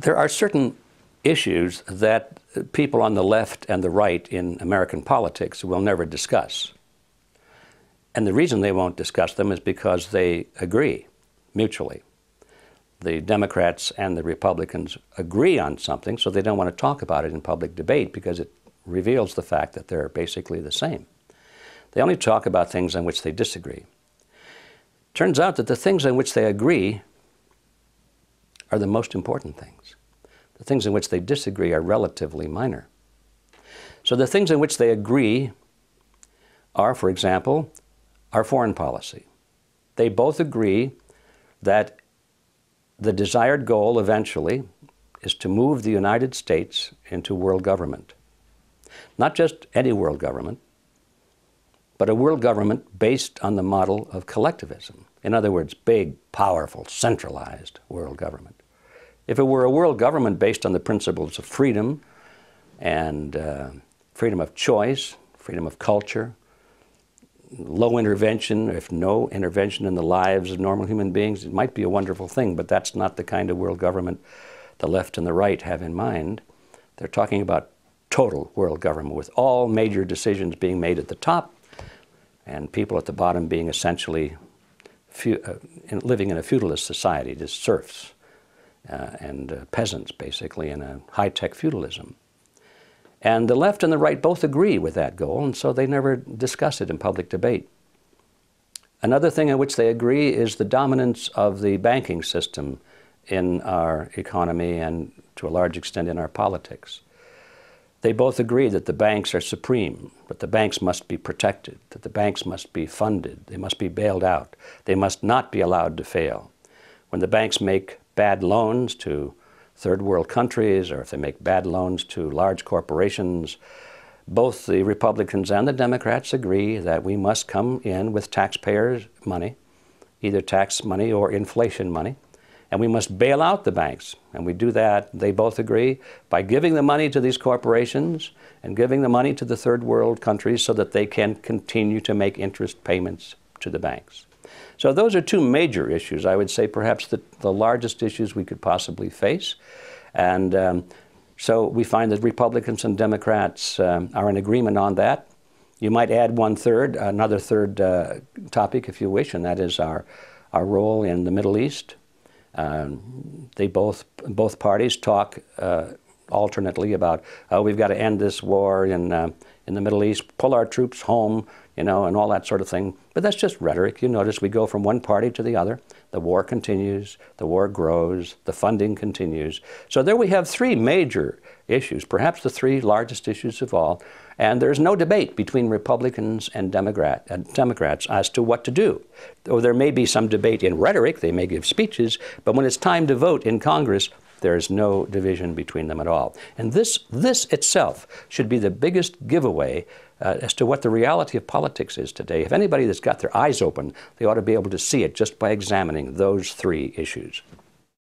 there are certain issues that people on the left and the right in American politics will never discuss. And the reason they won't discuss them is because they agree mutually. The Democrats and the Republicans agree on something, so they don't want to talk about it in public debate because it reveals the fact that they're basically the same. They only talk about things on which they disagree. Turns out that the things on which they agree are the most important things. The things in which they disagree are relatively minor. So the things in which they agree are, for example, our foreign policy. They both agree that the desired goal eventually is to move the United States into world government. Not just any world government, but a world government based on the model of collectivism. In other words, big, powerful, centralized world government. If it were a world government based on the principles of freedom and uh, freedom of choice, freedom of culture, low intervention, if no intervention in the lives of normal human beings, it might be a wonderful thing, but that's not the kind of world government the left and the right have in mind. They're talking about total world government with all major decisions being made at the top and people at the bottom being essentially uh, in, living in a feudalist society, just serfs uh, and uh, peasants, basically, in a high tech feudalism. And the left and the right both agree with that goal, and so they never discuss it in public debate. Another thing on which they agree is the dominance of the banking system in our economy and to a large extent in our politics. They both agree that the banks are supreme, that the banks must be protected, that the banks must be funded, they must be bailed out, they must not be allowed to fail. When the banks make bad loans to third world countries or if they make bad loans to large corporations, both the Republicans and the Democrats agree that we must come in with taxpayers' money, either tax money or inflation money, and we must bail out the banks. And we do that, they both agree, by giving the money to these corporations and giving the money to the third world countries so that they can continue to make interest payments to the banks. So those are two major issues, I would say perhaps the, the largest issues we could possibly face. And um, so we find that Republicans and Democrats um, are in agreement on that. You might add one third, another third uh, topic if you wish, and that is our, our role in the Middle East um, they both both parties talk uh, alternately about oh, we've got to end this war in uh, in the Middle East, pull our troops home, you know, and all that sort of thing. But that's just rhetoric. You notice we go from one party to the other. The war continues, the war grows, the funding continues. So there we have three major issues, perhaps the three largest issues of all. And there's no debate between Republicans and Democrat, uh, Democrats as to what to do. Though there may be some debate in rhetoric, they may give speeches, but when it's time to vote in Congress, there is no division between them at all. And this, this itself should be the biggest giveaway uh, as to what the reality of politics is today. If anybody that's got their eyes open, they ought to be able to see it just by examining those three issues.